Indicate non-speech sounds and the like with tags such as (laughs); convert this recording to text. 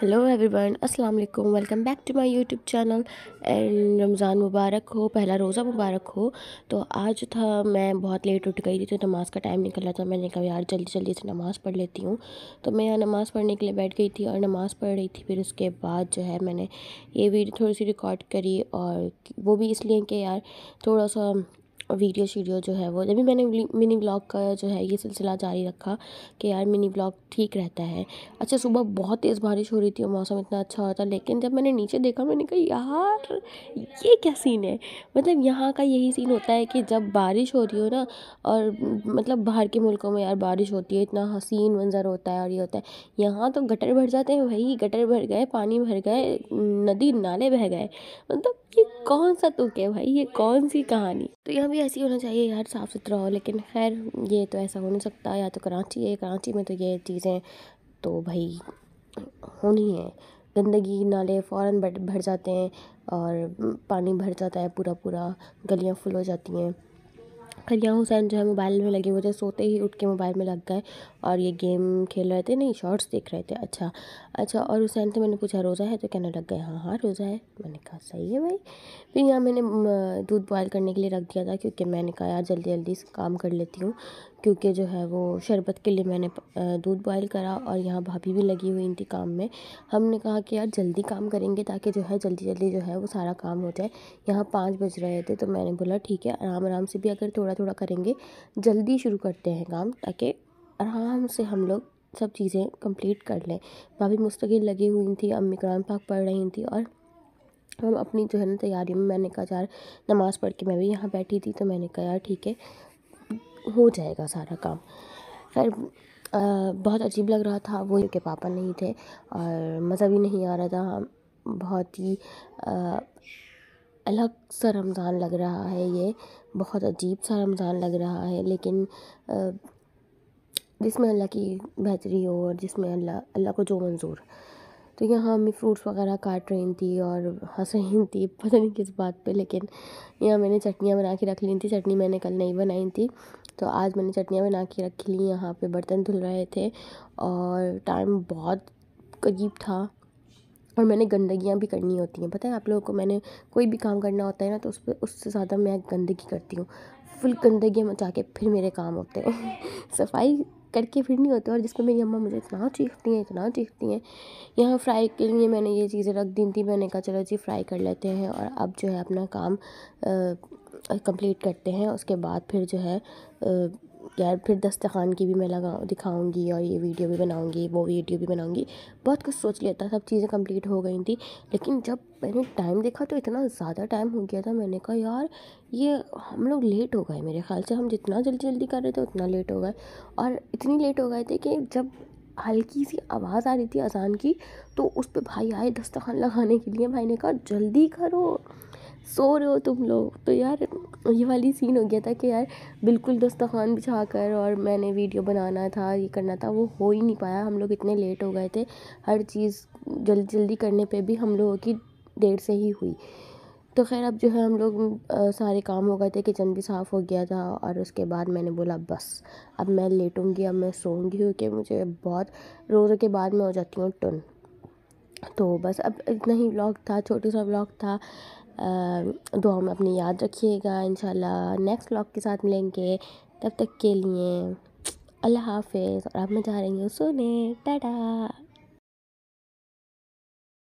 hello everyone अस्सलाम वालेकुम welcome back to my YouTube channel and Ramzan मुबारक हो पहला रोज़ा मुबारक हो तो आज था मैं बहुत लेट उठ गई थी तो नमाज़ का टाइम निकल रहा था मैंने कहा यार जल्दी जल्दी से नमाज़ पढ़ लेती हूँ तो मैं यहाँ नमाज़ पढ़ने के लिए बैठ गई थी और नमाज़ पढ़ रही थी फिर उसके बाद जो है मैंने ये वीडियो थोड़ी सी रिकॉर्ड करी और वो भी इसलिए कि यार थोड़ा सा वीडियो शीडियो जो है वो जब भी मैंने मिनी ब्लॉग का जो है ये सिलसिला जारी रखा कि यार मिनी ब्लॉग ठीक रहता है अच्छा सुबह बहुत तेज़ बारिश हो रही थी और मौसम इतना अच्छा होता लेकिन जब मैंने नीचे देखा मैंने कहा यार ये क्या सीन है मतलब यहाँ का यही सीन होता है कि जब बारिश हो रही हो ना और मतलब बाहर के मुल्कों में यार बारिश होती है इतना हसीन मंज़र होता है और ये होता है यहाँ तो गटर भर जाते हैं वही गटर भर गए पानी भर गए नदी नाले बह गए मतलब कौन सा तुक है भाई ये कौन सी कहानी तो यहाँ भी ऐसी होना चाहिए यार साफ़ सुथरा हो लेकिन खैर ये तो ऐसा हो नहीं सकता या तो कराची है कराची में तो ये चीज़ें तो भाई होनी है गंदगी नाले फ़ौर भर जाते हैं और पानी भर जाता है पूरा पूरा गलियाँ फुल हो जाती हैं यहाँ हुसैन जो है मोबाइल में लगे हुए थे सोते ही उठ के मोबाइल में लग गए और ये गेम खेल रहे थे नहीं शॉर्ट्स देख रहे थे अच्छा अच्छा और हुसैन से तो मैंने पूछा रोज़ा है तो कहने लग गए हाँ हाँ रोज़ा है मैंने कहा सही है भाई फिर यहाँ मैंने दूध बॉयल करने के लिए रख दिया था क्योंकि मैंने कहा यार जल्दी जल्दी काम कर लेती हूँ क्योंकि जो है वो शरबत के लिए मैंने दूध बॉयल करा और यहाँ भाभी भी लगी हुई थी काम में हमने कहा कि यार जल्दी काम करेंगे ताकि जो है जल्दी जल्दी जो है वो सारा काम हो जाए यहाँ पाँच बज रहे थे तो मैंने बोला ठीक है आराम आराम से भी अगर थोड़ा थोड़ा करेंगे जल्दी शुरू करते हैं काम ताकि आराम से हम लोग सब चीज़ें कंप्लीट कर लें भाभी मुस्तकिल लगी हुई थी अम्मी कुरान पाक पढ़ रही थी और हम अपनी जो है ना तैयारी में मैंने कहा यार नमाज़ पढ़ के मैं भी यहाँ बैठी थी तो मैंने कहा यार ठीक है हो जाएगा सारा काम फिर बहुत अजीब लग रहा था वो के पापा नहीं थे और मज़ा भी नहीं आ रहा था बहुत ही अलग सा रमज़ान लग रहा है ये बहुत अजीब सा रमज़ान लग रहा है लेकिन जिसमें अल्लाह की बेहतरी हो और जिसमें अल्लाह अल्लाह को जो मंजूर तो यहाँ हमें फ्रूट्स वगैरह काट रही थी और हंस रही थी पता नहीं किस बात पे लेकिन यहाँ मैंने चटनियाँ बना के रख ली थी चटनी मैंने कल नहीं बनाई थी तो आज मैंने चटनियाँ बना के रख ली यहाँ पे बर्तन धुल रहे थे और टाइम बहुत करीब था और मैंने गंदगियाँ भी करनी होती हैं पता है आप लोगों को मैंने कोई भी काम करना होता है ना तो उस पर उससे ज़्यादा मैं गंदगी करती हूँ फुल गंदगी मचा के फिर मेरे काम होते हैं (laughs) सफाई करके फिर नहीं होते और जिसमें मेरी अम्मा मुझे इतना चीखती हैं इतना चीखती हैं यहाँ फ्राई के लिए मैंने ये चीज़ें रख दी थी मैंने कहा चलो जी फ्राई कर लेते हैं और अब जो है अपना काम कंप्लीट करते हैं उसके बाद फिर जो है यार फिर दस्तखान की भी मैं लगा दिखाऊंगी और ये वीडियो भी बनाऊंगी वो वीडियो भी बनाऊंगी बहुत कुछ सोच लिया था सब चीज़ें कंप्लीट हो गई थी लेकिन जब मैंने टाइम देखा तो इतना ज़्यादा टाइम हो गया था मैंने कहा यार ये हम लोग लेट हो गए मेरे ख्याल से हम जितना जल्दी जल्दी कर रहे थे उतना लेट हो गए और इतनी लेट हो गए थे कि जब हल्की सी आवाज़ आ रही थी अजान की तो उस पर भाई आए दस्तखान लगाने के लिए भाई ने कहा जल्दी करो सो रहे हो तुम लोग तो यार ये वाली सीन हो गया था कि यार बिल्कुल दस्तखान बिछा कर और मैंने वीडियो बनाना था ये करना था वो हो ही नहीं पाया हम लोग इतने लेट हो गए थे हर चीज़ जल्दी जल्दी करने पे भी हम लोगों की देर से ही हुई तो खैर अब जो है हम लोग सारे काम हो गए थे किचन भी साफ़ हो गया था और उसके बाद मैंने बोला बस अब मैं लेटूँगी अब मैं सोऊंगी क्योंकि मुझे बहुत रोज़ों के बाद मैं हो जाती हूँ टन तो बस अब इतना ही ब्लॉग था छोटा सा ब्लॉग था दुआ में अपनी याद रखिएगा इन नेक्स्ट व्लॉग के साथ मिलेंगे तब तक के लिए अल्लाह हाफिज़ और अब मैं जा रही हूँ सोने टाटा